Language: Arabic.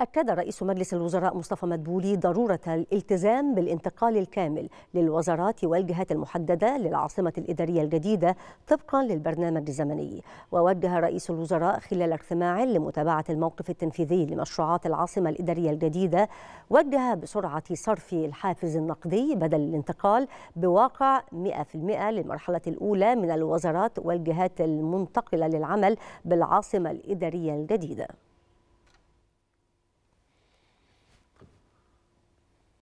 أكد رئيس مجلس الوزراء مصطفى مدبولي ضرورة الالتزام بالانتقال الكامل للوزارات والجهات المحددة للعاصمة الإدارية الجديدة طبقا للبرنامج الزمني ووجه رئيس الوزراء خلال اجتماع لمتابعة الموقف التنفيذي لمشروعات العاصمة الإدارية الجديدة وجه بسرعة صرف الحافز النقدي بدل الانتقال بواقع 100% للمرحلة الأولى من الوزارات والجهات المنتقلة للعمل بالعاصمة الإدارية الجديدة